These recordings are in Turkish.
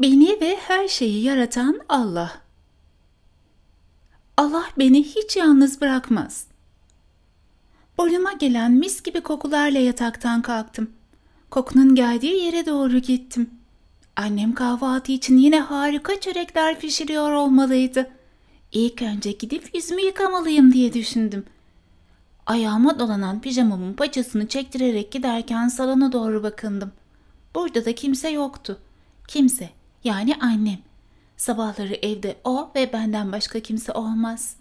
Beni ve her şeyi yaratan Allah. Allah beni hiç yalnız bırakmaz. Boynuma gelen mis gibi kokularla yataktan kalktım. Kokunun geldiği yere doğru gittim. Annem kahvaltı için yine harika çörekler pişiriyor olmalıydı. İlk önce gidip yüzümü yıkamalıyım diye düşündüm. Ayağıma dolanan pijamamın paçasını çektirerek giderken salona doğru bakındım. Burada da kimse yoktu. Kimse yani annem. Sabahları evde o ve benden başka kimse olmaz.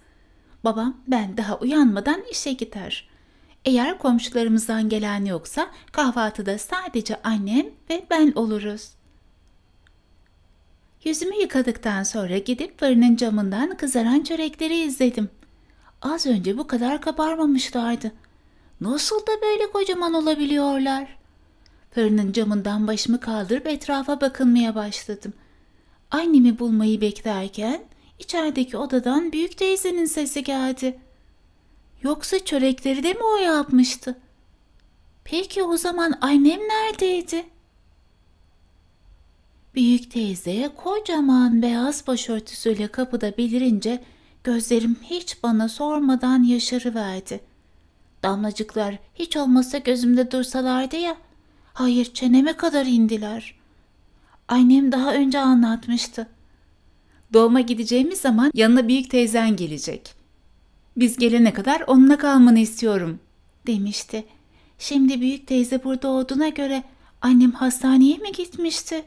Babam ben daha uyanmadan işe gider. Eğer komşularımızdan gelen yoksa kahvaltıda sadece annem ve ben oluruz. Yüzümü yıkadıktan sonra gidip fırının camından kızaran çörekleri izledim. Az önce bu kadar kabarmamışlardı. Nasıl da böyle kocaman olabiliyorlar? Fırının camından başımı kaldırıp etrafa bakınmaya başladım.'' Annemi bulmayı beklerken içerideki odadan büyük teyzenin sesi geldi. Yoksa çörekleri de mi o yapmıştı? Peki o zaman annem neredeydi? Büyük teyze kocaman beyaz başörtüsüyle kapıda belirince gözlerim hiç bana sormadan yaşarıverdi. Damlacıklar hiç olmasa gözümde dursalardı ya, hayır çeneme kadar indiler.'' Annem daha önce anlatmıştı. Doğuma gideceğimiz zaman yanına büyük teyzen gelecek. Biz gelene kadar onunla kalmanı istiyorum demişti. Şimdi büyük teyze burada olduğuna göre annem hastaneye mi gitmişti?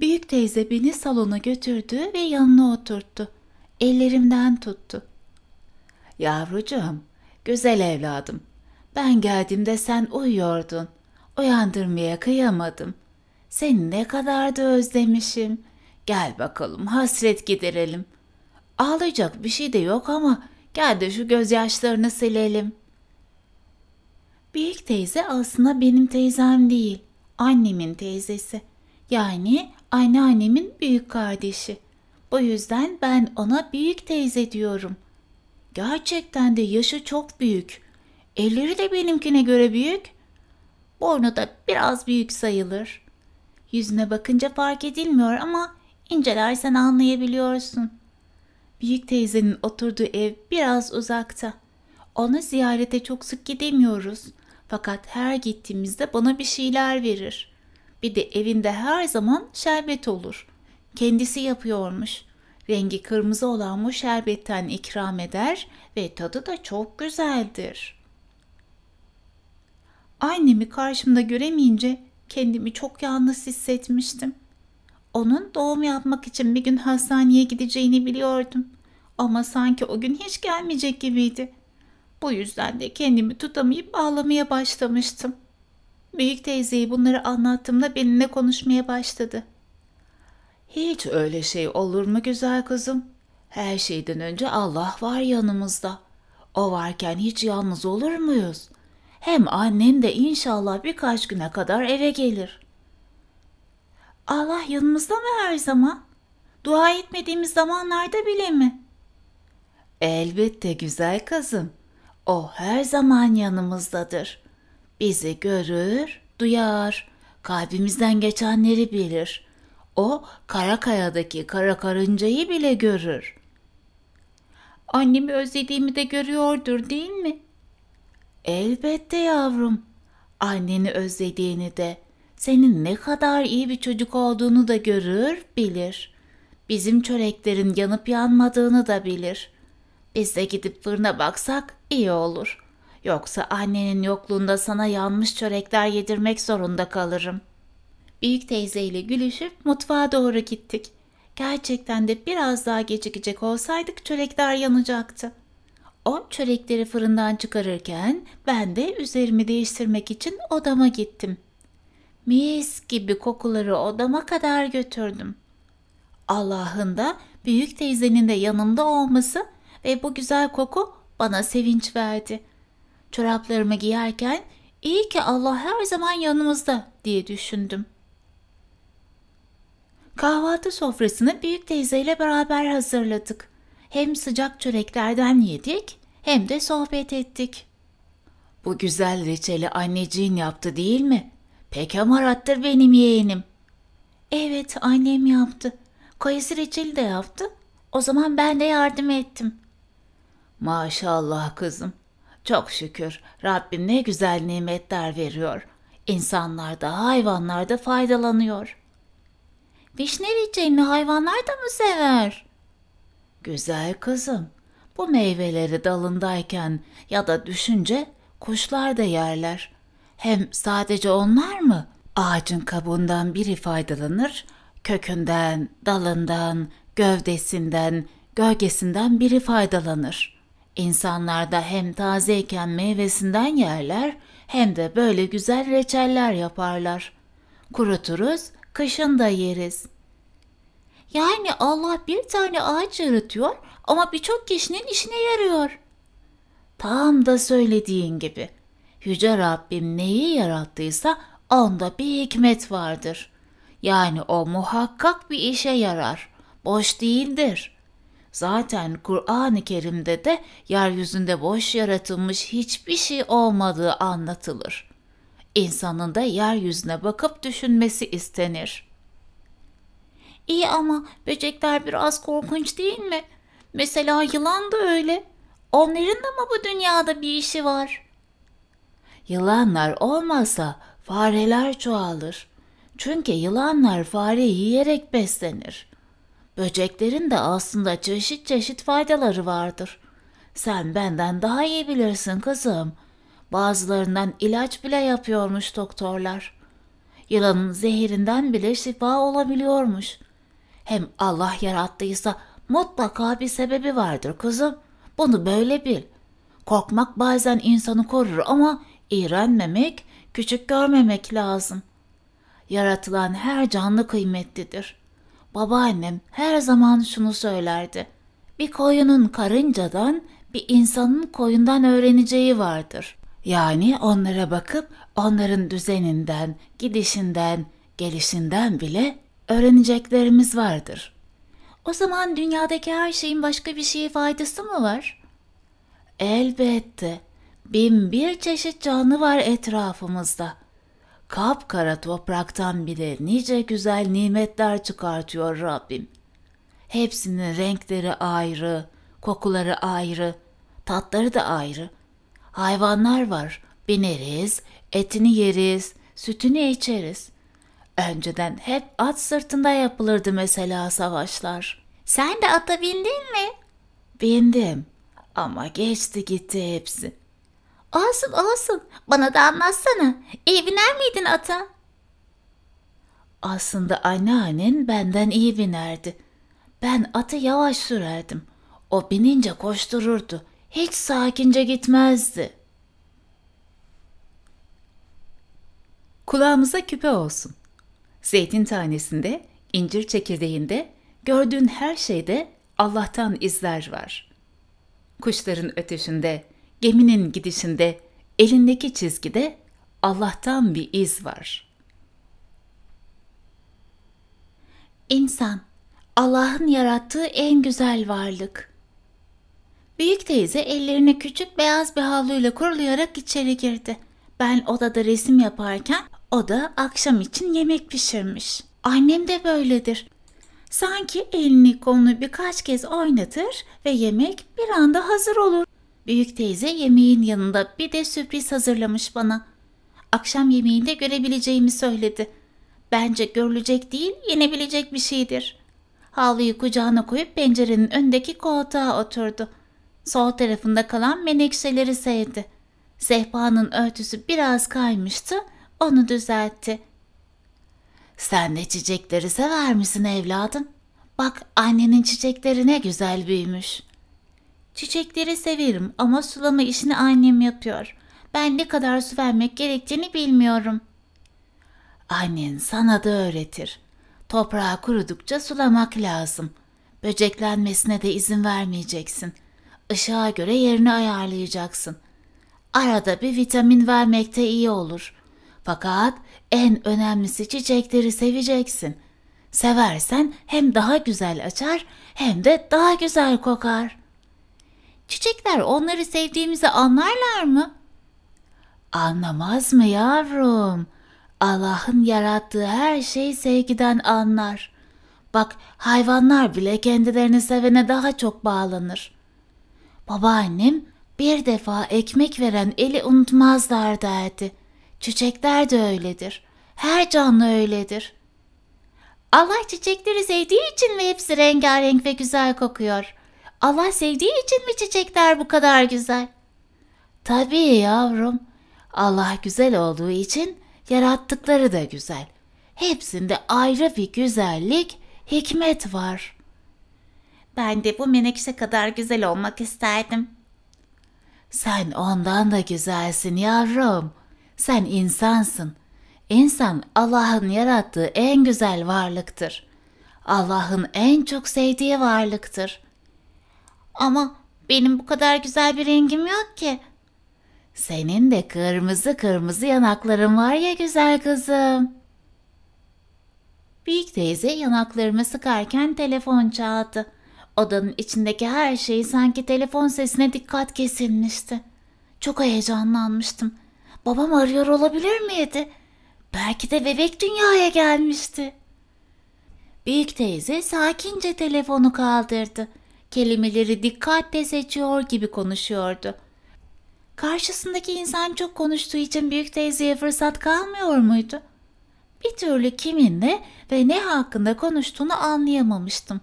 Büyük teyze beni salona götürdü ve yanına oturttu. Ellerimden tuttu. Yavrucuğum, güzel evladım. Ben geldiğimde sen uyuyordun. Uyandırmaya kıyamadım. Seni ne kadar da özlemişim. Gel bakalım hasret giderelim. Ağlayacak bir şey de yok ama gel de şu gözyaşlarını silelim. Büyük teyze aslında benim teyzem değil. Annemin teyzesi. Yani anneannemin büyük kardeşi. Bu yüzden ben ona büyük teyze diyorum. Gerçekten de yaşı çok büyük. Elleri de benimkine göre büyük. Boynu da biraz büyük sayılır. Yüzüne bakınca fark edilmiyor ama incelersen anlayabiliyorsun. Büyük teyzenin oturduğu ev biraz uzakta. Ona ziyarete çok sık gidemiyoruz. Fakat her gittiğimizde bana bir şeyler verir. Bir de evinde her zaman şerbet olur. Kendisi yapıyormuş. Rengi kırmızı olan bu şerbetten ikram eder ve tadı da çok güzeldir.'' Annemi karşımda göremeyince kendimi çok yalnız hissetmiştim. Onun doğum yapmak için bir gün hastaneye gideceğini biliyordum. Ama sanki o gün hiç gelmeyecek gibiydi. Bu yüzden de kendimi tutamayıp ağlamaya başlamıştım. Büyük teyzeyi bunları anlattığımda benimle konuşmaya başladı. Hiç öyle şey olur mu güzel kızım? Her şeyden önce Allah var yanımızda. O varken hiç yalnız olur muyuz? Hem annem de inşallah birkaç güne kadar eve gelir. Allah yanımızda mı her zaman? Dua etmediğimiz zamanlarda bile mi? Elbette güzel kızım. O her zaman yanımızdadır. Bizi görür, duyar, kalbimizden geçenleri bilir. O Karakaya'daki kara karıncayı bile görür. Annemi özlediğimi de görüyordur değil mi?'' Elbette yavrum. Anneni özlediğini de, senin ne kadar iyi bir çocuk olduğunu da görür, bilir. Bizim çöreklerin yanıp yanmadığını da bilir. Biz de gidip fırına baksak iyi olur. Yoksa annenin yokluğunda sana yanmış çörekler yedirmek zorunda kalırım. Büyük teyzeyle gülüşüp mutfağa doğru gittik. Gerçekten de biraz daha gecikecek olsaydık çörekler yanacaktı.'' O çörekleri fırından çıkarırken ben de üzerimi değiştirmek için odama gittim. Mis gibi kokuları odama kadar götürdüm. Allah'ın da büyük teyzenin de yanımda olması ve bu güzel koku bana sevinç verdi. Çoraplarımı giyerken iyi ki Allah her zaman yanımızda diye düşündüm. Kahvaltı sofrasını büyük teyzeyle beraber hazırladık. Hem sıcak çöreklerden yedik hem de sohbet ettik. Bu güzel reçeli anneciğin yaptı değil mi? Pek amarattır benim yeğenim. Evet annem yaptı. Kayısı reçeli de yaptı. O zaman ben de yardım ettim. Maşallah kızım. Çok şükür Rabbim ne güzel nimetler veriyor. İnsanlar da hayvanlar da faydalanıyor. Vişne reçelini hayvanlar da mı sever? Güzel kızım. Bu meyveleri dalındayken ya da düşünce kuşlar da yerler. Hem sadece onlar mı? Ağacın kabuğundan biri faydalanır, kökünden, dalından, gövdesinden, gölgesinden biri faydalanır. İnsanlar da hem tazeyken meyvesinden yerler hem de böyle güzel reçeller yaparlar. Kuruturuz, kışın da yeriz. Yani Allah bir tane ağaç yaratıyor ama birçok kişinin işine yarıyor. Tam da söylediğin gibi. Yüce Rabbim neyi yarattıysa onda bir hikmet vardır. Yani o muhakkak bir işe yarar. Boş değildir. Zaten Kur'an-ı Kerim'de de yeryüzünde boş yaratılmış hiçbir şey olmadığı anlatılır. İnsanın da yeryüzüne bakıp düşünmesi istenir. İyi ama böcekler biraz korkunç değil mi?'' Mesela yılan da öyle. Onların da mı bu dünyada bir işi var? Yılanlar olmazsa fareler çoğalır. Çünkü yılanlar fareyi yiyerek beslenir. Böceklerin de aslında çeşit çeşit faydaları vardır. Sen benden daha iyi bilirsin kızım. Bazılarından ilaç bile yapıyormuş doktorlar. Yılanın zehirinden bile şifa olabiliyormuş. Hem Allah yarattıysa Mutlaka bir sebebi vardır kızım. Bunu böyle bil. Korkmak bazen insanı korur ama iğrenmemek, küçük görmemek lazım. Yaratılan her canlı kıymetlidir. Babaannem her zaman şunu söylerdi. Bir koyunun karıncadan, bir insanın koyundan öğreneceği vardır. Yani onlara bakıp onların düzeninden, gidişinden, gelişinden bile öğreneceklerimiz vardır.'' O zaman dünyadaki her şeyin başka bir şeye faydası mı var? Elbette. Bin bir çeşit canlı var etrafımızda. Kapkara topraktan bile nice güzel nimetler çıkartıyor Rabbim. Hepsinin renkleri ayrı, kokuları ayrı, tatları da ayrı. Hayvanlar var. Bineriz, etini yeriz, sütünü içeriz. Önceden hep at sırtında yapılırdı mesela savaşlar. Sen de ata bindin mi? Bindim ama geçti gitti hepsi. Olsun olsun bana da anlatsana. İyi biner miydin ata? Aslında anneannen benden iyi binerdi. Ben atı yavaş sürerdim. O binince koştururdu. Hiç sakince gitmezdi. Kulağımıza küpe olsun. Zeytin tanesinde, incir çekirdeğinde, gördüğün her şeyde Allah'tan izler var. Kuşların ötüşünde, geminin gidişinde, elindeki çizgide Allah'tan bir iz var. İnsan, Allah'ın yarattığı en güzel varlık. Büyük teyze ellerine küçük beyaz bir havluyla kurulayarak içeri girdi. Ben odada resim yaparken o da akşam için yemek pişirmiş. Annem de böyledir. Sanki elini kolunu birkaç kez oynatır ve yemek bir anda hazır olur. Büyük teyze yemeğin yanında bir de sürpriz hazırlamış bana. Akşam yemeğinde görebileceğimi söyledi. Bence görülecek değil, yenebilecek bir şeydir. Havluyu kucağına koyup pencerenin öndeki koltuğa oturdu. Sol tarafında kalan menekşeleri sevdi. Sehpanın örtüsü biraz kaymıştı onu düzeltti. Sen de çiçekleri sever misin evladım? Bak annenin çiçekleri ne güzel büyümüş. Çiçekleri severim ama sulama işini annem yapıyor. Ben ne kadar su vermek gerektiğini bilmiyorum. Annen sana da öğretir. Toprağı kurudukça sulamak lazım. Böceklenmesine de izin vermeyeceksin. Işığa göre yerini ayarlayacaksın. Arada bir vitamin vermek de iyi olur. Fakat en önemlisi çiçekleri seveceksin. Seversen hem daha güzel açar hem de daha güzel kokar. Çiçekler onları sevdiğimizi anlarlar mı? Anlamaz mı yavrum? Allah'ın yarattığı her şey sevgiden anlar. Bak hayvanlar bile kendilerini sevene daha çok bağlanır. Babaannem bir defa ekmek veren eli unutmazlar derdi. Çiçekler de öyledir. Her canlı öyledir. Allah çiçekleri sevdiği için mi hepsi rengarenk ve güzel kokuyor? Allah sevdiği için mi çiçekler bu kadar güzel? Tabii yavrum. Allah güzel olduğu için yarattıkları da güzel. Hepsinde ayrı bir güzellik, hikmet var. Ben de bu menekşe kadar güzel olmak isterdim. Sen ondan da güzelsin yavrum. Sen insansın. İnsan Allah'ın yarattığı en güzel varlıktır. Allah'ın en çok sevdiği varlıktır. Ama benim bu kadar güzel bir rengim yok ki. Senin de kırmızı kırmızı yanakların var ya güzel kızım. Büyük teyze yanaklarımı sıkarken telefon çaldı. Odanın içindeki her şey sanki telefon sesine dikkat kesilmişti. Çok heyecanlanmıştım.'' babam arıyor olabilir miydi? Belki de bebek dünyaya gelmişti. Büyük teyze sakince telefonu kaldırdı. Kelimeleri dikkatle seçiyor gibi konuşuyordu. Karşısındaki insan çok konuştuğu için büyük teyzeye fırsat kalmıyor muydu? Bir türlü kiminle ve ne hakkında konuştuğunu anlayamamıştım.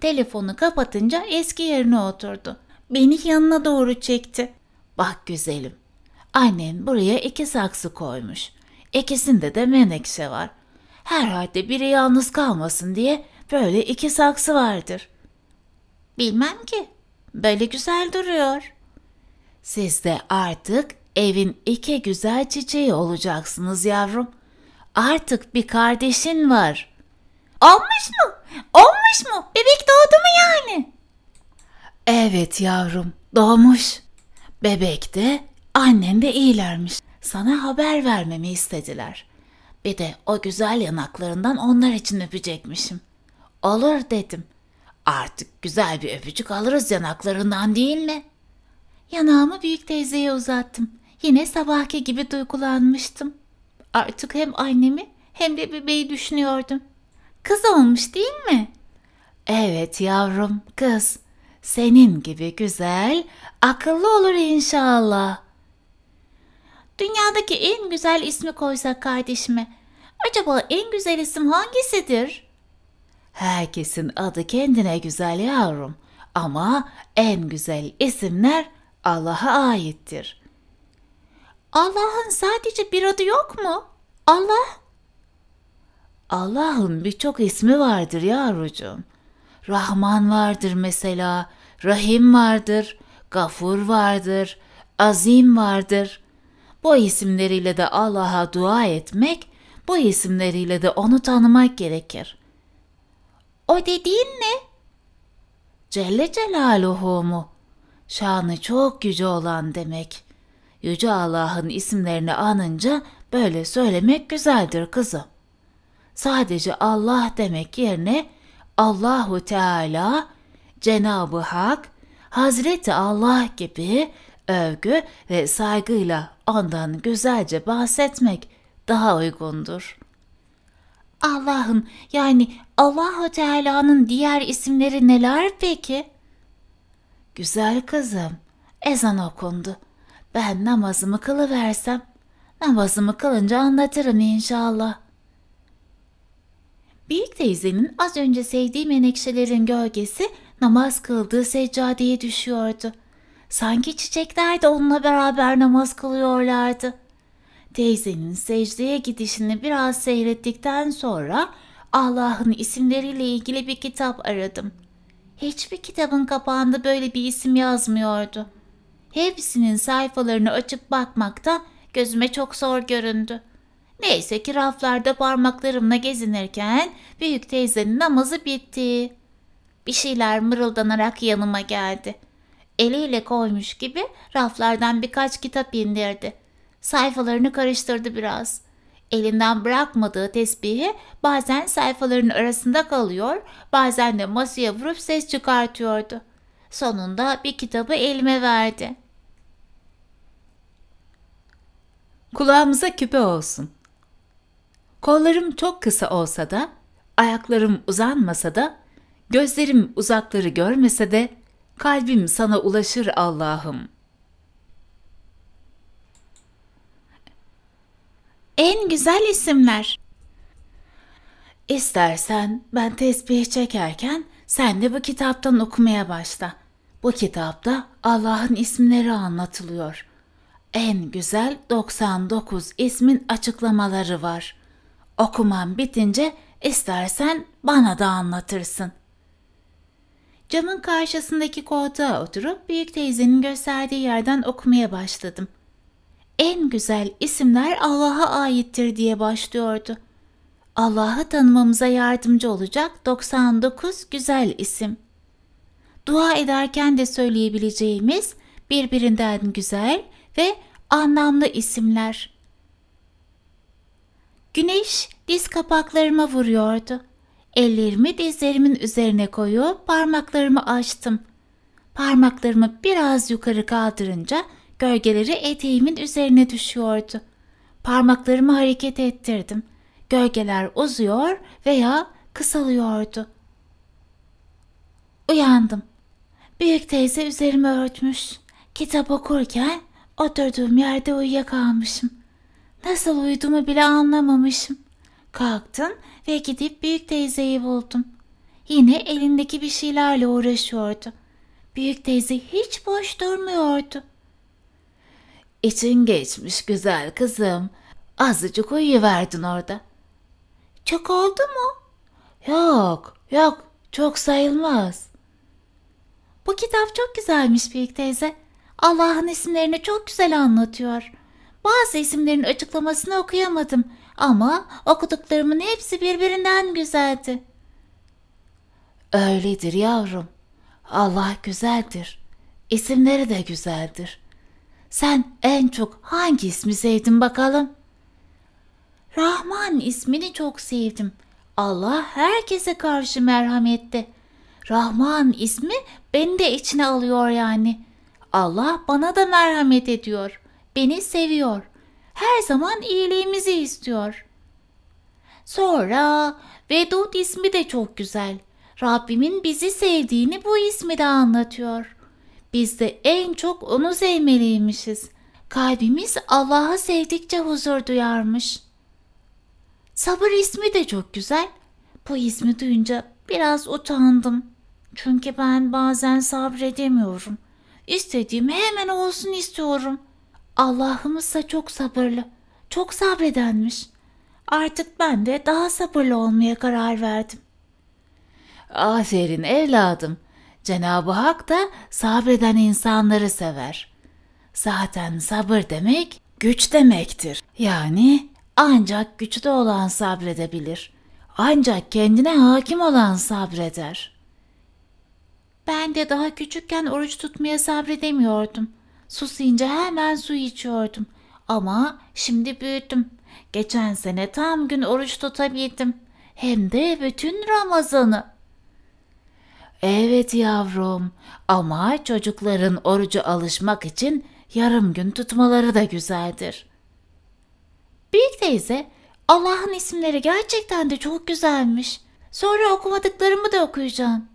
Telefonu kapatınca eski yerine oturdu. Beni yanına doğru çekti. Bak güzelim, Annem buraya iki saksı koymuş. İkisinde de menekşe var. Herhalde biri yalnız kalmasın diye böyle iki saksı vardır. Bilmem ki. Böyle güzel duruyor. Siz de artık evin iki güzel çiçeği olacaksınız yavrum. Artık bir kardeşin var. Olmuş mu? Olmuş mu? Bebek doğdu mu yani? Evet yavrum, doğmuş. Bebek de Annem de iyilermiş. Sana haber vermemi istediler. Bir de o güzel yanaklarından onlar için öpecekmişim. Olur dedim. Artık güzel bir öpücük alırız yanaklarından değil mi? Yanağımı büyük teyzeye uzattım. Yine sabahki gibi duygulanmıştım. Artık hem annemi hem de bebeği düşünüyordum. Kız olmuş değil mi? Evet yavrum kız. Senin gibi güzel, akıllı olur inşallah.'' Dünyadaki en güzel ismi koysak kardeşime. Acaba en güzel isim hangisidir? Herkesin adı kendine güzel yavrum. Ama en güzel isimler Allah'a aittir. Allah'ın sadece bir adı yok mu? Allah? Allah'ın birçok ismi vardır yavrucuğum. Rahman vardır mesela, Rahim vardır, Gafur vardır, Azim vardır. Bu isimleriyle de Allah'a dua etmek, bu isimleriyle de onu tanımak gerekir. O dediğin ne? Celle Celaluhu mu? Şanı çok yüce olan demek. Yüce Allah'ın isimlerini anınca böyle söylemek güzeldir kızım. Sadece Allah demek yerine Allahu Teala, Cenabı Hak, Hazreti Allah gibi övgü ve saygıyla ondan güzelce bahsetmek daha uygundur. Allah'ım yani Allahu Teala'nın diğer isimleri neler peki? Güzel kızım, ezan okundu. Ben namazımı kılıversem, namazımı kılınca anlatırım inşallah. Büyük teyzenin az önce sevdiği menekşelerin gölgesi namaz kıldığı seccadeye düşüyordu. Sanki çiçekler de onunla beraber namaz kılıyorlardı. Teyzenin secdeye gidişini biraz seyrettikten sonra Allah'ın isimleriyle ilgili bir kitap aradım. Hiçbir kitabın kapağında böyle bir isim yazmıyordu. Hepsinin sayfalarını açıp bakmakta gözüme çok zor göründü. Neyse ki raflarda parmaklarımla gezinirken büyük teyzenin namazı bitti. Bir şeyler mırıldanarak yanıma geldi.'' Eliyle koymuş gibi raflardan birkaç kitap indirdi. Sayfalarını karıştırdı biraz. Elinden bırakmadığı tesbihi bazen sayfaların arasında kalıyor, bazen de masaya vurup ses çıkartıyordu. Sonunda bir kitabı elime verdi. Kulağımıza küpe olsun. Kollarım çok kısa olsa da, ayaklarım uzanmasa da, gözlerim uzakları görmese de Kalbim sana ulaşır Allah'ım. En güzel isimler. İstersen ben tesbih çekerken sen de bu kitaptan okumaya başla. Bu kitapta Allah'ın isimleri anlatılıyor. En güzel 99 ismin açıklamaları var. Okuman bitince istersen bana da anlatırsın. Camın karşısındaki koltuğa oturup büyük teyzenin gösterdiği yerden okumaya başladım. En güzel isimler Allah'a aittir diye başlıyordu. Allah'ı tanımamıza yardımcı olacak 99 güzel isim. Dua ederken de söyleyebileceğimiz birbirinden güzel ve anlamlı isimler. Güneş diz kapaklarıma vuruyordu. Ellerimi dizlerimin üzerine koyup parmaklarımı açtım. Parmaklarımı biraz yukarı kaldırınca gölgeleri eteğimin üzerine düşüyordu. Parmaklarımı hareket ettirdim. Gölgeler uzuyor veya kısalıyordu. Uyandım. Büyük teyze üzerime örtmüş. Kitap okurken oturduğum yerde uyuyakalmışım. Nasıl uyuduğumu bile anlamamışım. Kalktım ve gidip büyük teyzeyi buldum. Yine elindeki bir şeylerle uğraşıyordu. Büyük teyze hiç boş durmuyordu. İçin geçmiş güzel kızım. Azıcık uyuyuverdin orada. Çok oldu mu? Yok, yok. Çok sayılmaz. Bu kitap çok güzelmiş büyük teyze. Allah'ın isimlerini çok güzel anlatıyor. Bazı isimlerin açıklamasını okuyamadım. Ama okuduklarımın hepsi birbirinden güzeldi. Öyledir yavrum. Allah güzeldir. İsimleri de güzeldir. Sen en çok hangi ismi sevdin bakalım? Rahman ismini çok sevdim. Allah herkese karşı merhametli. Rahman ismi beni de içine alıyor yani. Allah bana da merhamet ediyor. Beni seviyor her zaman iyiliğimizi istiyor. Sonra Vedud ismi de çok güzel. Rabbimin bizi sevdiğini bu ismi de anlatıyor. Biz de en çok onu sevmeliymişiz. Kalbimiz Allah'ı sevdikçe huzur duyarmış. Sabır ismi de çok güzel. Bu ismi duyunca biraz utandım. Çünkü ben bazen sabredemiyorum. İstediğim hemen olsun istiyorum.'' Allahımız da çok sabırlı, çok sabredenmiş. Artık ben de daha sabırlı olmaya karar verdim. Aferin evladım. Cenab-ı Hak da sabreden insanları sever. Zaten sabır demek güç demektir. Yani ancak güçlü olan sabredebilir. Ancak kendine hakim olan sabreder. Ben de daha küçükken oruç tutmaya sabredemiyordum.'' Susayınca hemen su içiyordum. Ama şimdi büyüdüm. Geçen sene tam gün oruç tutabildim. Hem de bütün Ramazan'ı. Evet yavrum ama çocukların orucu alışmak için yarım gün tutmaları da güzeldir. Büyük teyze Allah'ın isimleri gerçekten de çok güzelmiş. Sonra okumadıklarımı da okuyacağım.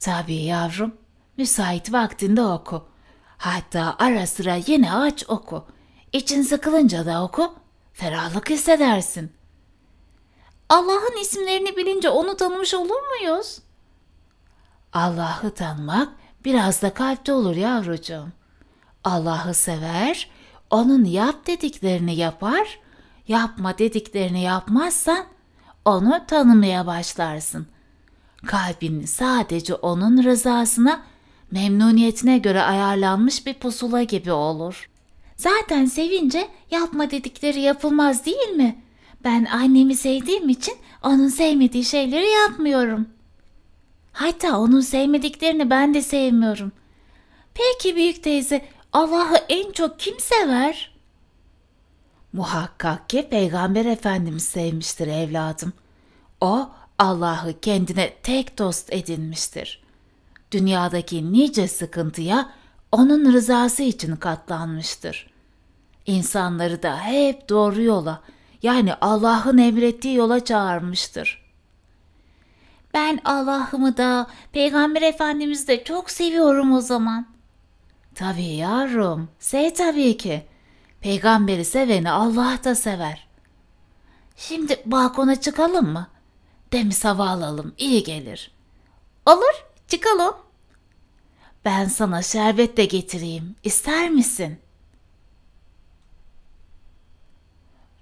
Tabii yavrum müsait vaktinde oku. Hatta ara sıra yine aç oku. İçin sıkılınca da oku. Ferahlık hissedersin. Allah'ın isimlerini bilince onu tanımış olur muyuz? Allah'ı tanmak biraz da kalpte olur yavrucuğum. Allah'ı sever, onun yap dediklerini yapar, yapma dediklerini yapmazsan onu tanımaya başlarsın. Kalbin sadece onun rızasına memnuniyetine göre ayarlanmış bir pusula gibi olur. Zaten sevince yapma dedikleri yapılmaz değil mi? Ben annemi sevdiğim için onun sevmediği şeyleri yapmıyorum. Hatta onun sevmediklerini ben de sevmiyorum. Peki büyük teyze Allah'ı en çok kim sever? Muhakkak ki Peygamber Efendimiz sevmiştir evladım. O Allah'ı kendine tek dost edinmiştir dünyadaki nice sıkıntıya onun rızası için katlanmıştır. İnsanları da hep doğru yola yani Allah'ın emrettiği yola çağırmıştır. Ben Allah'ımı da Peygamber Efendimiz'i de çok seviyorum o zaman. Tabii yavrum, sev tabii ki. Peygamberi seveni Allah da sever. Şimdi balkona çıkalım mı? Demiz hava alalım, iyi gelir. Olur, çıkalım. Ben sana şerbet de getireyim. İster misin?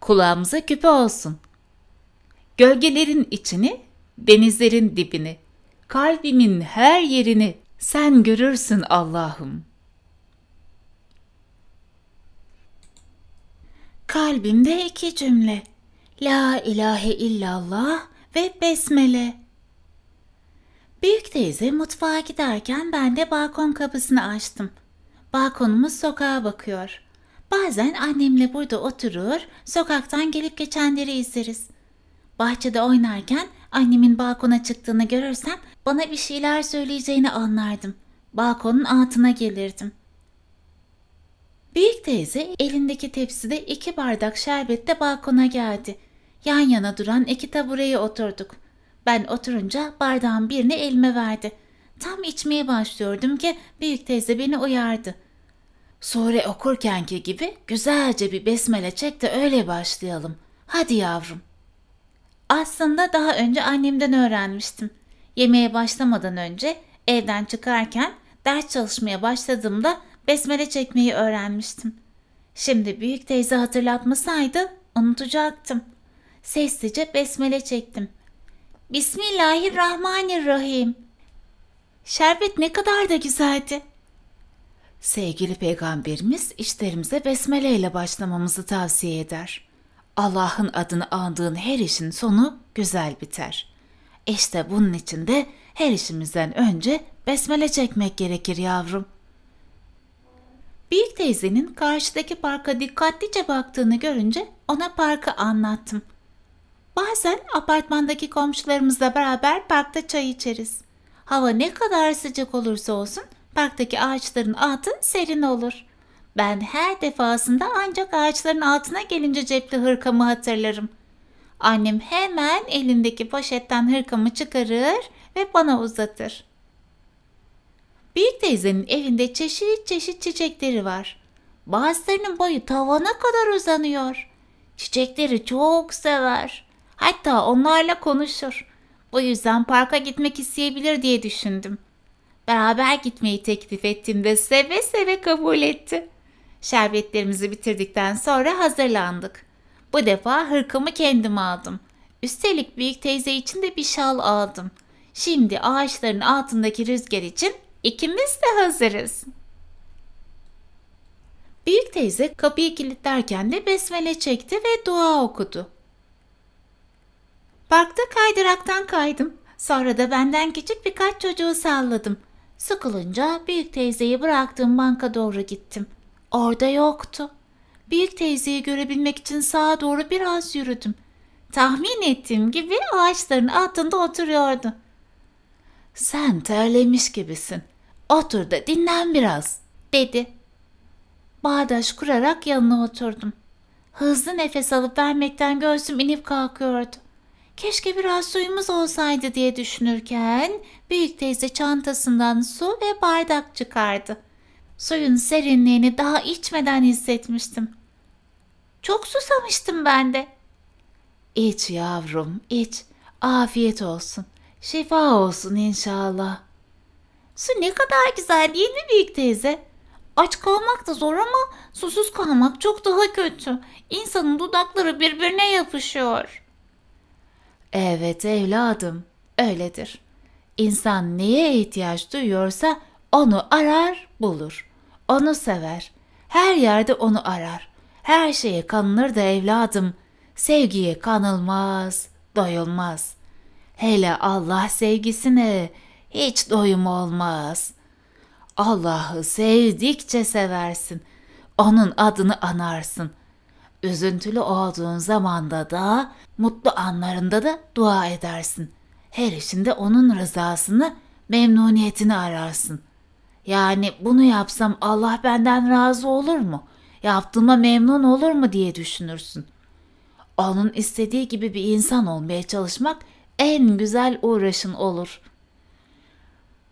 Kulağımıza küpe olsun. Gölgelerin içini, denizlerin dibini, kalbimin her yerini sen görürsün Allah'ım. Kalbimde iki cümle. La ilahe illallah ve besmele. Büyük teyze mutfağa giderken ben de balkon kapısını açtım. Balkonumuz sokağa bakıyor. Bazen annemle burada oturur, sokaktan gelip geçenleri izleriz. Bahçede oynarken annemin balkona çıktığını görürsem bana bir şeyler söyleyeceğini anlardım. Balkonun altına gelirdim. Büyük teyze elindeki tepside iki bardak şerbetle balkona geldi. Yan yana duran iki tabureye oturduk. Ben oturunca bardağın birini elime verdi. Tam içmeye başlıyordum ki büyük teyze beni uyardı. Sure okurkenki gibi güzelce bir besmele çek de öyle başlayalım. Hadi yavrum. Aslında daha önce annemden öğrenmiştim. Yemeğe başlamadan önce evden çıkarken ders çalışmaya başladığımda besmele çekmeyi öğrenmiştim. Şimdi büyük teyze hatırlatmasaydı unutacaktım. Sessizce besmele çektim. Bismillahirrahmanirrahim. Şerbet ne kadar da güzeldi. Sevgili peygamberimiz işlerimize besmele ile başlamamızı tavsiye eder. Allah'ın adını andığın her işin sonu güzel biter. İşte bunun için de her işimizden önce besmele çekmek gerekir yavrum. Büyük teyzenin karşıdaki parka dikkatlice baktığını görünce ona parkı anlattım. Bazen apartmandaki komşularımızla beraber parkta çay içeriz. Hava ne kadar sıcak olursa olsun parktaki ağaçların altı serin olur. Ben her defasında ancak ağaçların altına gelince cepli hırkamı hatırlarım. Annem hemen elindeki poşetten hırkamı çıkarır ve bana uzatır. Büyük teyzenin evinde çeşit çeşit çiçekleri var. Bazılarının boyu tavana kadar uzanıyor. Çiçekleri çok sever. Hatta onlarla konuşur. Bu yüzden parka gitmek isteyebilir diye düşündüm. Beraber gitmeyi teklif ettim ve seve seve kabul etti. Şerbetlerimizi bitirdikten sonra hazırlandık. Bu defa hırkamı kendim aldım. Üstelik büyük teyze için de bir şal aldım. Şimdi ağaçların altındaki rüzgar için ikimiz de hazırız. Büyük teyze kapıyı kilitlerken de besmele çekti ve dua okudu. Parkta kaydıraktan kaydım. Sonra da benden küçük birkaç çocuğu salladım. Sıkılınca büyük teyzeyi bıraktığım banka doğru gittim. Orada yoktu. Büyük teyzeyi görebilmek için sağa doğru biraz yürüdüm. Tahmin ettiğim gibi ağaçların altında oturuyordu. Sen terlemiş gibisin. Otur da dinlen biraz, dedi. Bağdaş kurarak yanına oturdum. Hızlı nefes alıp vermekten göğsüm inip kalkıyordu. Keşke biraz suyumuz olsaydı diye düşünürken büyük teyze çantasından su ve bardak çıkardı. Suyun serinliğini daha içmeden hissetmiştim. Çok susamıştım ben de. İç yavrum iç. Afiyet olsun. Şifa olsun inşallah. Su ne kadar güzel değil mi büyük teyze? Aç kalmak da zor ama susuz kalmak çok daha kötü. İnsanın dudakları birbirine yapışıyor. Evet evladım, öyledir. İnsan neye ihtiyaç duyuyorsa onu arar, bulur. Onu sever. Her yerde onu arar. Her şeye kanılır da evladım. Sevgiye kanılmaz, doyulmaz. Hele Allah sevgisine hiç doyum olmaz. Allah'ı sevdikçe seversin. Onun adını anarsın.'' Üzüntülü olduğun zamanda da, mutlu anlarında da dua edersin. Her işinde onun rızasını, memnuniyetini ararsın. Yani bunu yapsam Allah benden razı olur mu? Yaptığıma memnun olur mu diye düşünürsün. Onun istediği gibi bir insan olmaya çalışmak en güzel uğraşın olur.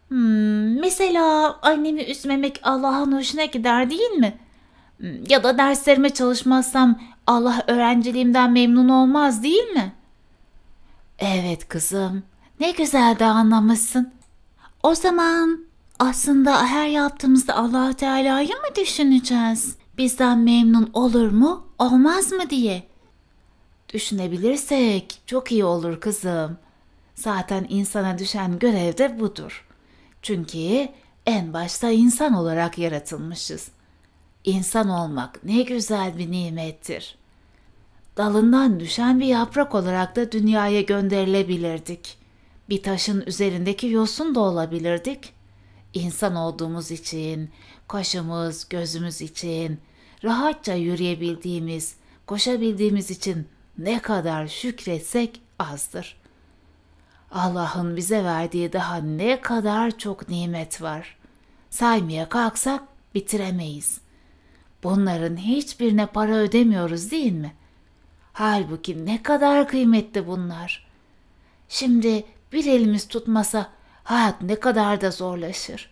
Hmm, mesela annemi üzmemek Allah'ın hoşuna gider değil mi?'' Ya da derslerime çalışmazsam Allah öğrenciliğimden memnun olmaz değil mi? Evet kızım. Ne güzel de anlamışsın. O zaman aslında her yaptığımızda Allah Teala'yı mı düşüneceğiz? Bizden memnun olur mu, olmaz mı diye. Düşünebilirsek çok iyi olur kızım. Zaten insana düşen görev de budur. Çünkü en başta insan olarak yaratılmışız. İnsan olmak ne güzel bir nimettir. Dalından düşen bir yaprak olarak da dünyaya gönderilebilirdik. Bir taşın üzerindeki yosun da olabilirdik. İnsan olduğumuz için, kaşımız, gözümüz için, rahatça yürüyebildiğimiz, koşabildiğimiz için ne kadar şükretsek azdır. Allah'ın bize verdiği daha ne kadar çok nimet var. Saymaya kalksak bitiremeyiz.'' Bunların hiçbirine para ödemiyoruz değil mi? Halbuki ne kadar kıymetli bunlar. Şimdi bir elimiz tutmasa hayat ne kadar da zorlaşır.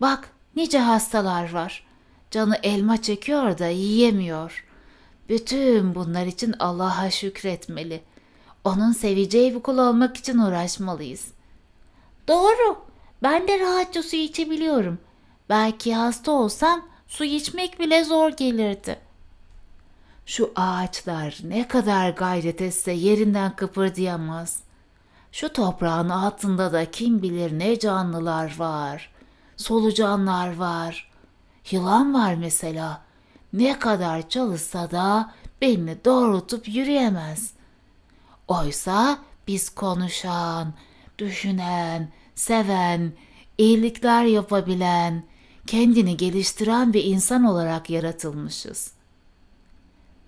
Bak nice hastalar var. Canı elma çekiyor da yiyemiyor. Bütün bunlar için Allah'a şükretmeli. Onun seveceği bir kul olmak için uğraşmalıyız. Doğru. Ben de rahatça su içebiliyorum. Belki hasta olsam Su içmek bile zor gelirdi. Şu ağaçlar ne kadar gayret etse yerinden kıpırdayamaz. Şu toprağın altında da kim bilir ne canlılar var. Solucanlar var. Yılan var mesela. Ne kadar çalışsa da beni doğrultup yürüyemez. Oysa biz konuşan, düşünen, seven, iyilikler yapabilen, kendini geliştiren bir insan olarak yaratılmışız.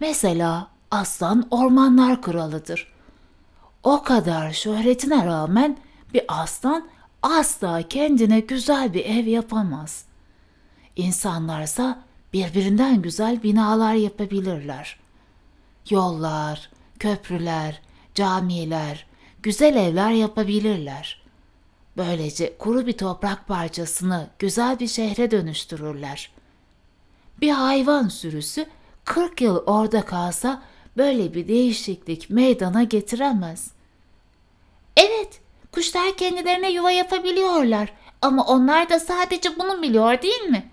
Mesela aslan ormanlar kralıdır. O kadar şöhretine rağmen bir aslan asla kendine güzel bir ev yapamaz. İnsanlarsa birbirinden güzel binalar yapabilirler. Yollar, köprüler, camiler, güzel evler yapabilirler. Böylece kuru bir toprak parçasını güzel bir şehre dönüştürürler. Bir hayvan sürüsü 40 yıl orada kalsa böyle bir değişiklik meydana getiremez. Evet, kuşlar kendilerine yuva yapabiliyorlar ama onlar da sadece bunu biliyor değil mi?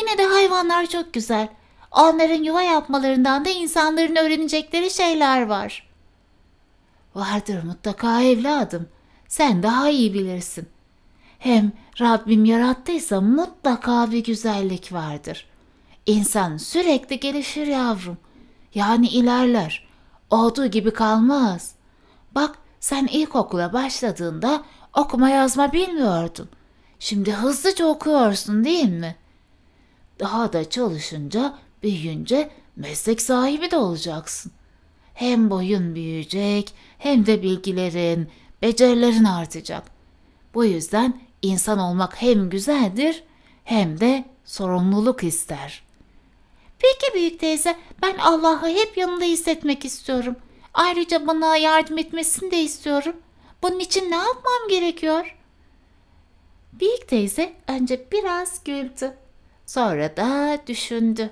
Yine de hayvanlar çok güzel. Onların yuva yapmalarından da insanların öğrenecekleri şeyler var. Vardır mutlaka evladım.'' Sen daha iyi bilirsin. Hem Rabbim yarattıysa mutlaka bir güzellik vardır. İnsan sürekli gelişir yavrum. Yani ilerler. Olduğu gibi kalmaz. Bak sen ilkokula başladığında okuma yazma bilmiyordun. Şimdi hızlıca okuyorsun değil mi? Daha da çalışınca, büyüyünce meslek sahibi de olacaksın. Hem boyun büyüyecek hem de bilgilerin, becerilerin artacak. Bu yüzden insan olmak hem güzeldir hem de sorumluluk ister. Peki büyük teyze, ben Allah'ı hep yanında hissetmek istiyorum. Ayrıca bana yardım etmesini de istiyorum. Bunun için ne yapmam gerekiyor? Büyük teyze önce biraz güldü. Sonra da düşündü.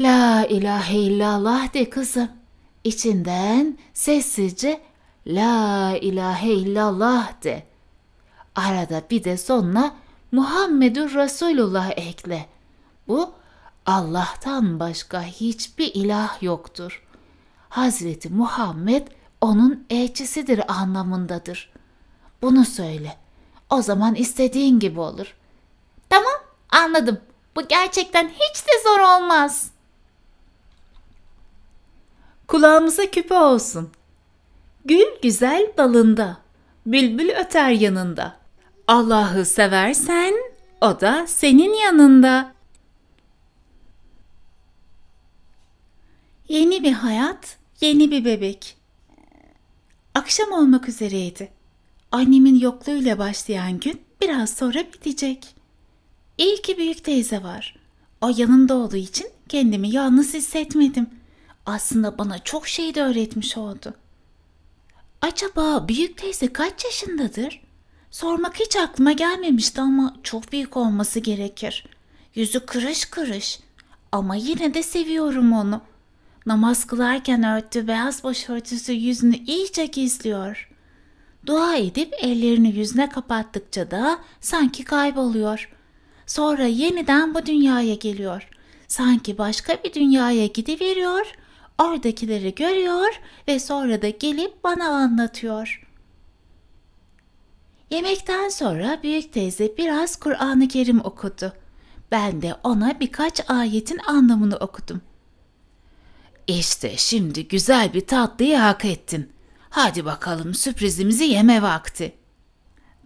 La ilahe illallah de kızım. İçinden sessizce La ilahe illallah de. Arada bir de sonuna Muhammedur Resulullah ekle. Bu Allah'tan başka hiçbir ilah yoktur. Hazreti Muhammed onun elçisidir anlamındadır. Bunu söyle. O zaman istediğin gibi olur. Tamam, anladım. Bu gerçekten hiç de zor olmaz. Kulağımıza küpe olsun.'' Gül güzel dalında, bülbül öter yanında. Allah'ı seversen o da senin yanında. Yeni bir hayat, yeni bir bebek. Akşam olmak üzereydi. Annemin yokluğuyla başlayan gün biraz sonra bitecek. İyi ki büyük teyze var. O yanında olduğu için kendimi yalnız hissetmedim. Aslında bana çok şey de öğretmiş oldu.'' Acaba büyük teyze kaç yaşındadır? Sormak hiç aklıma gelmemişti ama çok büyük olması gerekir. Yüzü kırış kırış ama yine de seviyorum onu. Namaz kılarken örttüğü beyaz başörtüsü yüzünü iyice gizliyor. Dua edip ellerini yüzüne kapattıkça da sanki kayboluyor. Sonra yeniden bu dünyaya geliyor. Sanki başka bir dünyaya gidiveriyor oradakileri görüyor ve sonra da gelip bana anlatıyor. Yemekten sonra büyük teyze biraz Kur'an-ı Kerim okudu. Ben de ona birkaç ayetin anlamını okudum. İşte şimdi güzel bir tatlıyı hak ettin. Hadi bakalım sürprizimizi yeme vakti.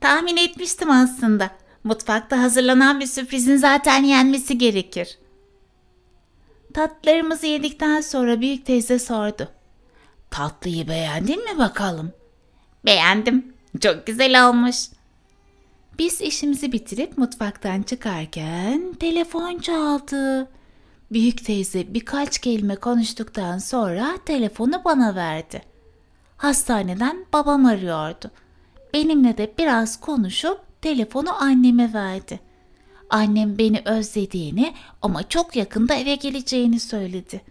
Tahmin etmiştim aslında. Mutfakta hazırlanan bir sürprizin zaten yenmesi gerekir.'' Tatlılarımızı yedikten sonra büyük teyze sordu. Tatlıyı beğendin mi bakalım? Beğendim. Çok güzel olmuş. Biz işimizi bitirip mutfaktan çıkarken telefon çaldı. Büyük teyze birkaç kelime konuştuktan sonra telefonu bana verdi. Hastaneden babam arıyordu. Benimle de biraz konuşup telefonu anneme verdi. Annem beni özlediğini ama çok yakında eve geleceğini söyledi.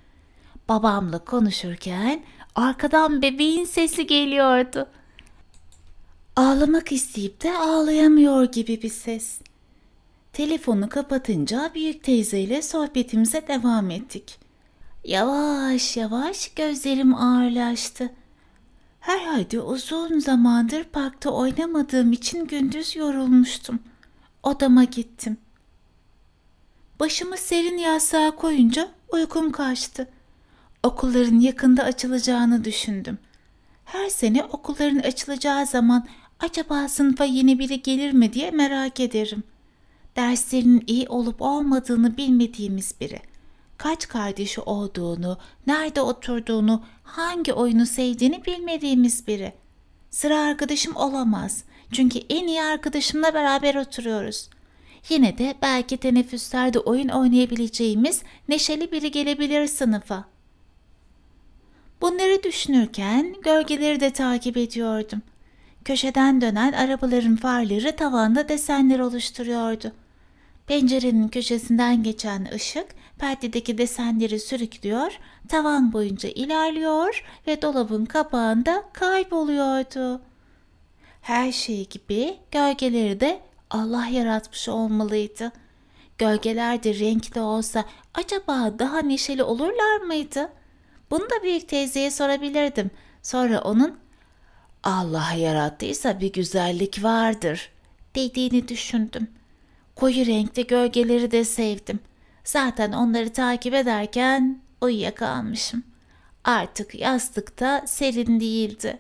Babamla konuşurken arkadan bebeğin sesi geliyordu. Ağlamak isteyip de ağlayamıyor gibi bir ses. Telefonu kapatınca büyük teyzeyle sohbetimize devam ettik. Yavaş yavaş gözlerim ağırlaştı. Herhalde uzun zamandır parkta oynamadığım için gündüz yorulmuştum. Odama gittim. Başımı serin yastığa koyunca uykum kaçtı. Okulların yakında açılacağını düşündüm. Her sene okulların açılacağı zaman acaba sınıfa yeni biri gelir mi diye merak ederim. Derslerinin iyi olup olmadığını bilmediğimiz biri. Kaç kardeşi olduğunu, nerede oturduğunu, hangi oyunu sevdiğini bilmediğimiz biri. Sıra arkadaşım olamaz. Çünkü en iyi arkadaşımla beraber oturuyoruz. Yine de belki teneffüslerde oyun oynayabileceğimiz neşeli biri gelebilir sınıfa. Bunları düşünürken gölgeleri de takip ediyordum. Köşeden dönen arabaların farları tavanda desenler oluşturuyordu. Pencerenin köşesinden geçen ışık perdedeki desenleri sürüklüyor, tavan boyunca ilerliyor ve dolabın kapağında kayboluyordu. Her şey gibi gölgeleri de Allah yaratmış olmalıydı. Gölgeler de renkli olsa acaba daha neşeli olurlar mıydı? Bunu da büyük teyzeye sorabilirdim. Sonra onun Allah yarattıysa bir güzellik vardır dediğini düşündüm. Koyu renkli gölgeleri de sevdim. Zaten onları takip ederken uyuyakalmışım. Artık yastıkta serin değildi.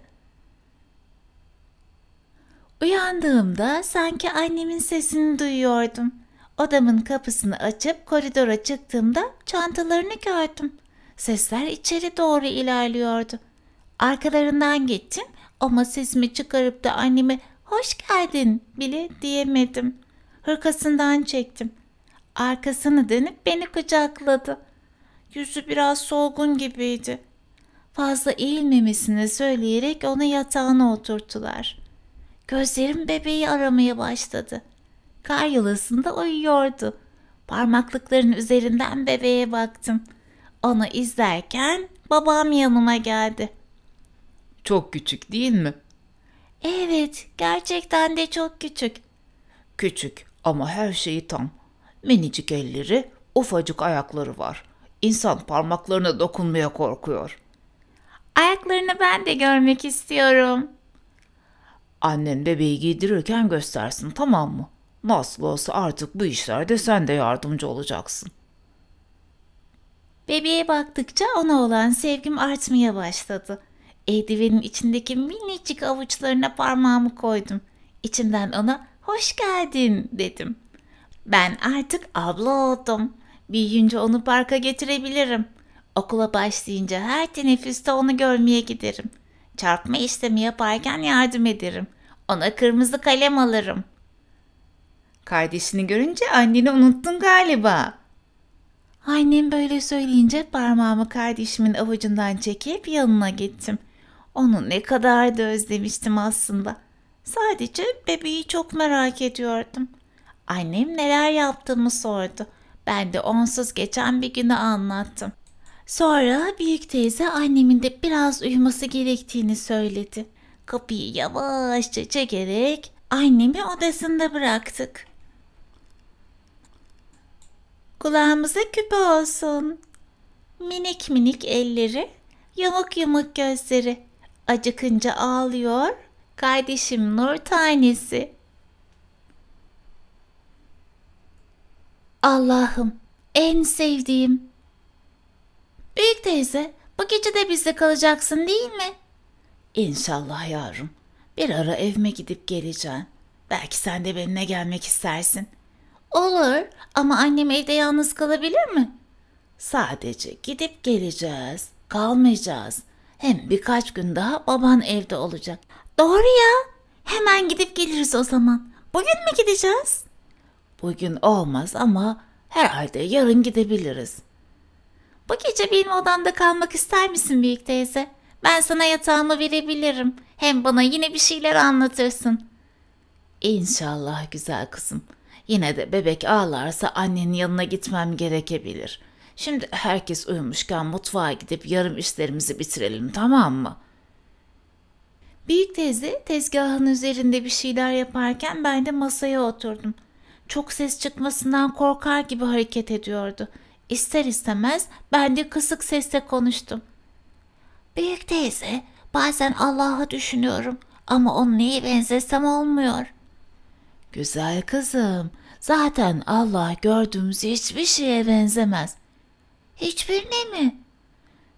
Uyandığımda sanki annemin sesini duyuyordum. Odamın kapısını açıp koridora çıktığımda çantalarını gördüm. Sesler içeri doğru ilerliyordu. Arkalarından gittim ama sesimi çıkarıp da anneme hoş geldin bile diyemedim. Hırkasından çektim. Arkasını dönüp beni kucakladı. Yüzü biraz solgun gibiydi. Fazla eğilmemesini söyleyerek onu yatağına oturttular. Gözlerim bebeği aramaya başladı. Kar yolasında uyuyordu. Parmaklıkların üzerinden bebeğe baktım. Onu izlerken babam yanıma geldi. Çok küçük değil mi? Evet, gerçekten de çok küçük. Küçük ama her şeyi tam. Minicik elleri, ufacık ayakları var. İnsan parmaklarına dokunmaya korkuyor. Ayaklarını ben de görmek istiyorum.'' Annen bebeği giydirirken göstersin tamam mı? Nasıl olsa artık bu işlerde sen de yardımcı olacaksın. Bebeğe baktıkça ona olan sevgim artmaya başladı. Eldivenin içindeki minicik avuçlarına parmağımı koydum. İçimden ona hoş geldin dedim. Ben artık abla oldum. Büyüyünce onu parka getirebilirim. Okula başlayınca her teneffüste onu görmeye giderim.'' Çarpma işlemi yaparken yardım ederim. Ona kırmızı kalem alırım. Kardeşini görünce anneni unuttun galiba. Annem böyle söyleyince parmağımı kardeşimin avucundan çekip yanına gittim. Onu ne kadar da özlemiştim aslında. Sadece bebeği çok merak ediyordum. Annem neler yaptığımı sordu. Ben de onsuz geçen bir günü anlattım. Sonra büyük teyze annemin de biraz uyuması gerektiğini söyledi. Kapıyı yavaşça çekerek annemi odasında bıraktık. Kulağımıza küpe olsun. Minik minik elleri, yamuk yamuk gözleri. Acıkınca ağlıyor. Kardeşim nur tanesi. Allah'ım en sevdiğim, Büyük teyze bu gece de bizde kalacaksın değil mi? İnşallah yavrum. Bir ara evime gidip geleceğim. Belki sen de benimle gelmek istersin. Olur ama annem evde yalnız kalabilir mi? Sadece gidip geleceğiz. Kalmayacağız. Hem birkaç gün daha baban evde olacak. Doğru ya. Hemen gidip geliriz o zaman. Bugün mü gideceğiz? Bugün olmaz ama herhalde yarın gidebiliriz. Bu gece benim odamda kalmak ister misin büyük teyze? Ben sana yatağımı verebilirim. Hem bana yine bir şeyler anlatırsın. İnşallah güzel kızım. Yine de bebek ağlarsa annenin yanına gitmem gerekebilir. Şimdi herkes uyumuşken mutfağa gidip yarım işlerimizi bitirelim tamam mı?'' Büyük teyze tezgahın üzerinde bir şeyler yaparken ben de masaya oturdum. Çok ses çıkmasından korkar gibi hareket ediyordu. İster istemez ben de kısık sesle konuştum. Büyük teyze, bazen Allah'ı düşünüyorum ama onu neye benzesem olmuyor. Güzel kızım, zaten Allah gördüğümüz hiçbir şeye benzemez. Hiçbirine mi?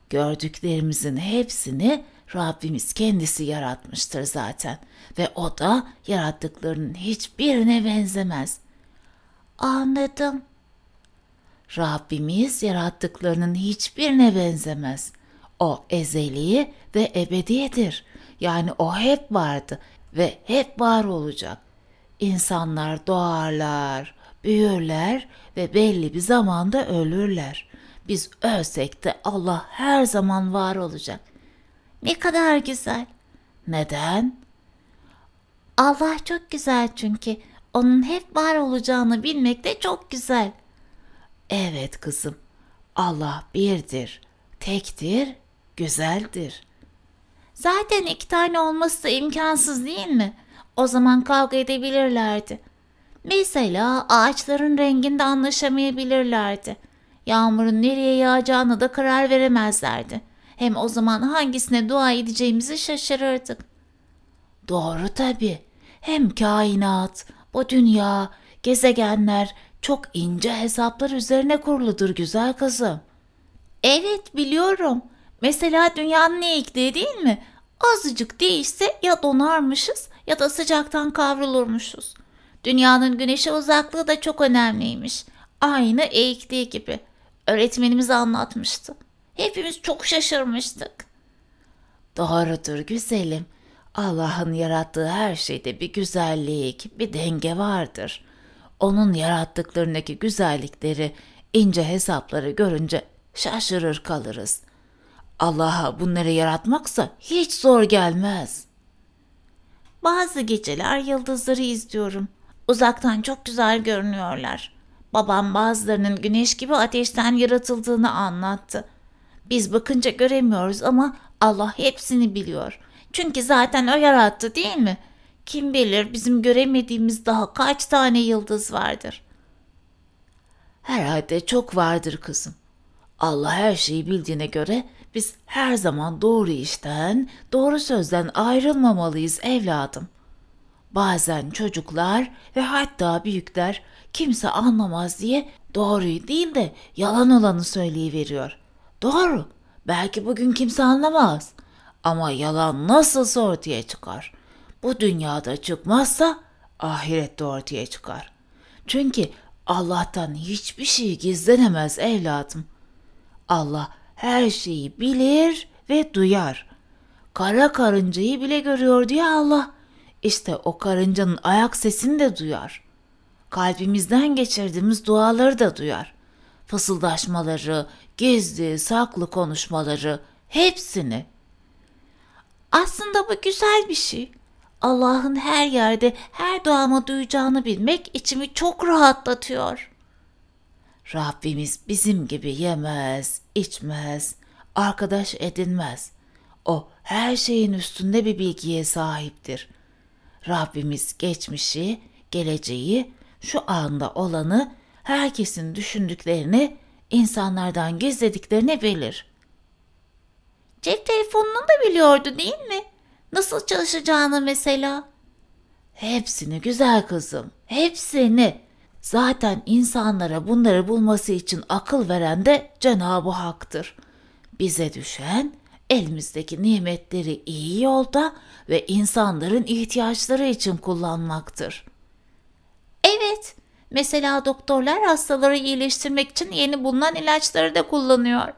Gördüklerimizin hepsini Rabbimiz kendisi yaratmıştır zaten ve o da yarattıklarının hiçbirine benzemez. Anladım. Rabbimiz yarattıklarının hiçbirine benzemez. O ezeli ve ebedidir. Yani o hep vardı ve hep var olacak. İnsanlar doğarlar, büyürler ve belli bir zamanda ölürler. Biz ölsek de Allah her zaman var olacak. Ne kadar güzel. Neden? Allah çok güzel çünkü. Onun hep var olacağını bilmek de çok güzel. Evet kızım, Allah birdir, tektir, güzeldir. Zaten iki tane olması da imkansız değil mi? O zaman kavga edebilirlerdi. Mesela ağaçların renginde anlaşamayabilirlerdi. Yağmurun nereye yağacağına da karar veremezlerdi. Hem o zaman hangisine dua edeceğimizi şaşırırdık. Doğru tabii. Hem kainat, bu dünya, gezegenler, çok ince hesaplar üzerine kuruludur güzel kızım. Evet biliyorum. Mesela dünyanın eğikliği değil mi? Azıcık değişse ya donarmışız ya da sıcaktan kavrulurmuşuz. Dünyanın güneşe uzaklığı da çok önemliymiş. Aynı eğikliği gibi. Öğretmenimiz anlatmıştı. Hepimiz çok şaşırmıştık. Doğrudur güzelim. Allah'ın yarattığı her şeyde bir güzellik, bir denge vardır. Onun yarattıklarındaki güzellikleri, ince hesapları görünce şaşırır kalırız. Allah'a bunları yaratmaksa hiç zor gelmez. Bazı geceler yıldızları izliyorum. Uzaktan çok güzel görünüyorlar. Babam bazılarının güneş gibi ateşten yaratıldığını anlattı. Biz bakınca göremiyoruz ama Allah hepsini biliyor. Çünkü zaten o yarattı değil mi?'' Kim bilir bizim göremediğimiz daha kaç tane yıldız vardır. Herhalde çok vardır kızım. Allah her şeyi bildiğine göre biz her zaman doğru işten, doğru sözden ayrılmamalıyız evladım. Bazen çocuklar ve hatta büyükler kimse anlamaz diye doğruyu değil de yalan olanı söyleyiveriyor. Doğru. Belki bugün kimse anlamaz. Ama yalan nasıl ortaya çıkar? bu dünyada çıkmazsa ahirette ortaya çıkar. Çünkü Allah'tan hiçbir şey gizlenemez evladım. Allah her şeyi bilir ve duyar. Kara karıncayı bile görüyor diye Allah. İşte o karıncanın ayak sesini de duyar. Kalbimizden geçirdiğimiz duaları da duyar. Fısıldaşmaları, gizli, saklı konuşmaları, hepsini. Aslında bu güzel bir şey. Allah'ın her yerde her duamı duyacağını bilmek içimi çok rahatlatıyor. Rabbimiz bizim gibi yemez, içmez, arkadaş edinmez. O her şeyin üstünde bir bilgiye sahiptir. Rabbimiz geçmişi, geleceği, şu anda olanı, herkesin düşündüklerini, insanlardan gizlediklerini bilir. Cep telefonunu da biliyordu değil mi? Nasıl çalışacağını mesela. Hepsini güzel kızım, hepsini. Zaten insanlara bunları bulması için akıl veren de Cenab-ı Hak'tır. Bize düşen elimizdeki nimetleri iyi yolda ve insanların ihtiyaçları için kullanmaktır. Evet, mesela doktorlar hastaları iyileştirmek için yeni bulunan ilaçları da kullanıyor.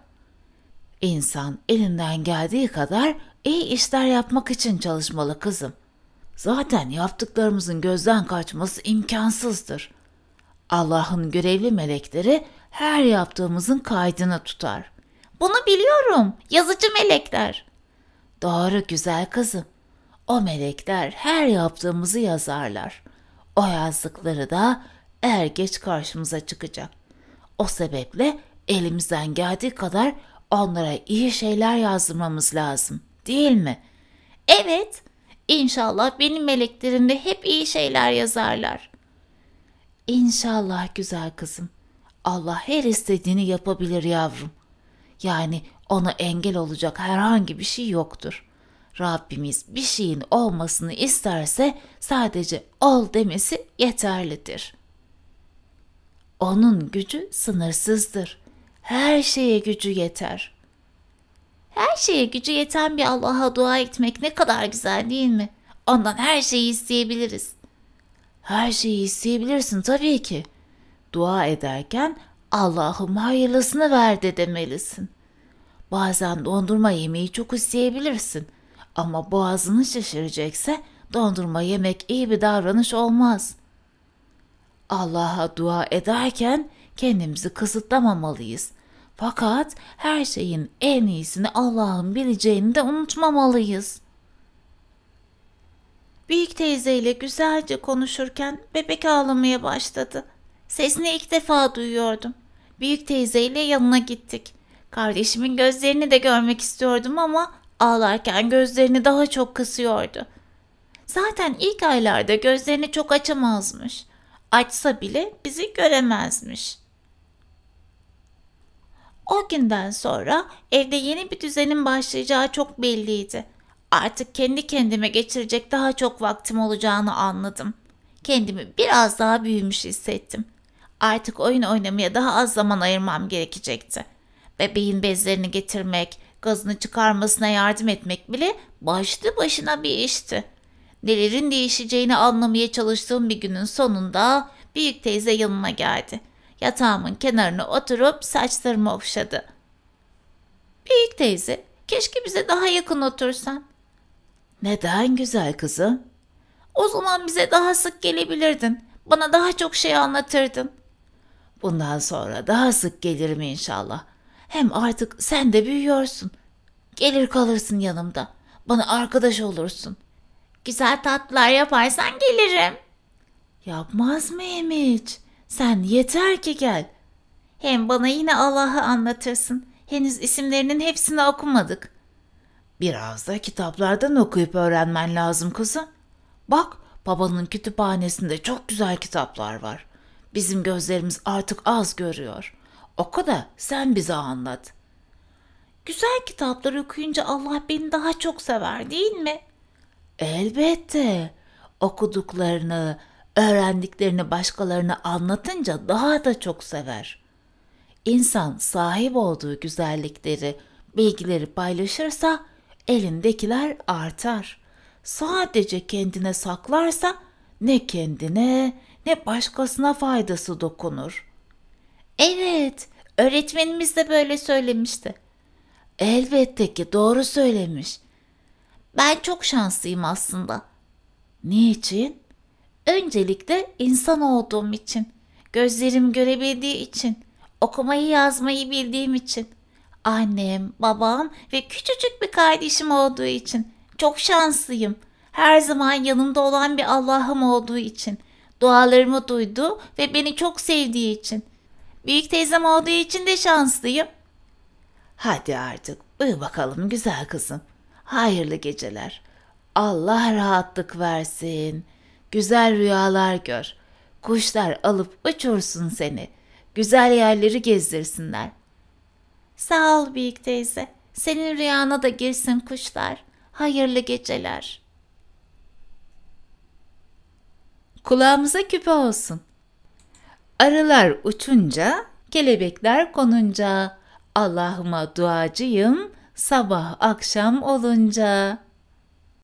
İnsan elinden geldiği kadar iyi işler yapmak için çalışmalı kızım. Zaten yaptıklarımızın gözden kaçması imkansızdır. Allah'ın görevli melekleri her yaptığımızın kaydını tutar. Bunu biliyorum, yazıcı melekler. Doğru güzel kızım. O melekler her yaptığımızı yazarlar. O yazdıkları da er geç karşımıza çıkacak. O sebeple elimizden geldiği kadar onlara iyi şeyler yazdırmamız lazım.'' Değil mi? Evet. İnşallah benim meleklerimde hep iyi şeyler yazarlar. İnşallah güzel kızım. Allah her istediğini yapabilir yavrum. Yani ona engel olacak herhangi bir şey yoktur. Rabbimiz bir şeyin olmasını isterse sadece ol demesi yeterlidir. Onun gücü sınırsızdır. Her şeye gücü yeter.'' Her şeye gücü yeten bir Allah'a dua etmek ne kadar güzel değil mi? Ondan her şeyi isteyebiliriz. Her şeyi isteyebilirsin tabii ki. Dua ederken Allah'ım hayırlısını ver de demelisin. Bazen dondurma yemeği çok isteyebilirsin. Ama boğazını şişirecekse dondurma yemek iyi bir davranış olmaz. Allah'a dua ederken kendimizi kısıtlamamalıyız. Fakat her şeyin en iyisini Allah'ın bileceğini de unutmamalıyız. Büyük teyzeyle güzelce konuşurken bebek ağlamaya başladı. Sesini ilk defa duyuyordum. Büyük teyzeyle yanına gittik. Kardeşimin gözlerini de görmek istiyordum ama ağlarken gözlerini daha çok kısıyordu. Zaten ilk aylarda gözlerini çok açamazmış. Açsa bile bizi göremezmiş. O günden sonra evde yeni bir düzenin başlayacağı çok belliydi. Artık kendi kendime geçirecek daha çok vaktim olacağını anladım. Kendimi biraz daha büyümüş hissettim. Artık oyun oynamaya daha az zaman ayırmam gerekecekti. Bebeğin bezlerini getirmek, gazını çıkarmasına yardım etmek bile başlı başına bir işti. Nelerin değişeceğini anlamaya çalıştığım bir günün sonunda büyük teyze yanıma geldi.'' yatağımın kenarına oturup saçlarımı okşadı. Büyük teyze, keşke bize daha yakın otursan. Neden güzel kızım? O zaman bize daha sık gelebilirdin. Bana daha çok şey anlatırdın. Bundan sonra daha sık gelirim inşallah. Hem artık sen de büyüyorsun. Gelir kalırsın yanımda. Bana arkadaş olursun. Güzel tatlılar yaparsan gelirim. Yapmaz mıyım hiç? Sen yeter ki gel. Hem bana yine Allah'ı anlatırsın. Henüz isimlerinin hepsini okumadık. Biraz da kitaplardan okuyup öğrenmen lazım kızım. Bak babanın kütüphanesinde çok güzel kitaplar var. Bizim gözlerimiz artık az görüyor. Oku da sen bize anlat. Güzel kitapları okuyunca Allah beni daha çok sever değil mi? Elbette. Okuduklarını, öğrendiklerini başkalarına anlatınca daha da çok sever. İnsan sahip olduğu güzellikleri, bilgileri paylaşırsa elindekiler artar. Sadece kendine saklarsa ne kendine ne başkasına faydası dokunur. Evet, öğretmenimiz de böyle söylemişti. Elbette ki doğru söylemiş. Ben çok şanslıyım aslında. Niçin? Öncelikle insan olduğum için, gözlerim görebildiği için, okumayı yazmayı bildiğim için, annem, babam ve küçücük bir kardeşim olduğu için çok şanslıyım. Her zaman yanımda olan bir Allah'ım olduğu için, dualarımı duydu ve beni çok sevdiği için. Büyük teyzem olduğu için de şanslıyım. Hadi artık uyu bakalım güzel kızım. Hayırlı geceler. Allah rahatlık versin. Güzel rüyalar gör. Kuşlar alıp uçursun seni. Güzel yerleri gezdirsinler. Sağ ol büyük teyze. Senin rüyana da girsin kuşlar. Hayırlı geceler. Kulağımıza küpe olsun. Arılar uçunca, kelebekler konunca, Allah'ıma duacıyım sabah akşam olunca.''